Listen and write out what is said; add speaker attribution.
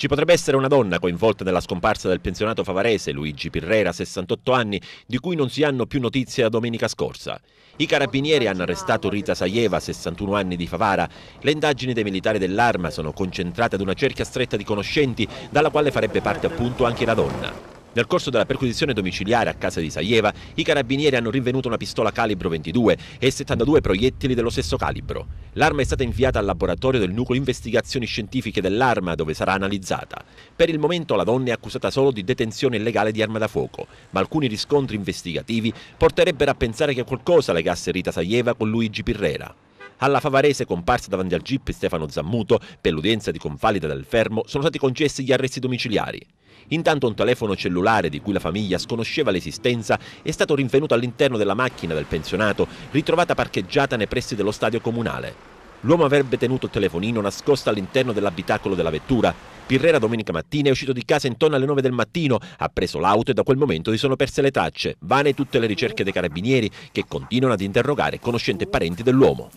Speaker 1: Ci potrebbe essere una donna coinvolta nella scomparsa del pensionato favarese Luigi Pirrera, 68 anni, di cui non si hanno più notizie da domenica scorsa. I carabinieri hanno arrestato Rita Saieva, 61 anni di Favara. Le indagini dei militari dell'arma sono concentrate ad una cerchia stretta di conoscenti, dalla quale farebbe parte appunto anche la donna. Nel corso della perquisizione domiciliare a casa di Saieva, i carabinieri hanno rinvenuto una pistola calibro 22 e 72 proiettili dello stesso calibro. L'arma è stata inviata al laboratorio del nucleo investigazioni scientifiche dell'arma, dove sarà analizzata. Per il momento la donna è accusata solo di detenzione illegale di arma da fuoco, ma alcuni riscontri investigativi porterebbero a pensare che qualcosa legasse Rita Saieva con Luigi Pirrera. Alla Favarese, comparsa davanti al GIP Stefano Zammuto per l'udienza di convalida del fermo, sono stati concessi gli arresti domiciliari. Intanto un telefono cellulare di cui la famiglia sconosceva l'esistenza è stato rinvenuto all'interno della macchina del pensionato, ritrovata parcheggiata nei pressi dello stadio comunale. L'uomo avrebbe tenuto il telefonino nascosto all'interno dell'abitacolo della vettura. Pirrera domenica mattina è uscito di casa intorno alle 9 del mattino, ha preso l'auto e da quel momento si sono perse le tracce. Vane tutte le ricerche dei carabinieri che continuano ad interrogare conoscenti e parenti dell'uomo.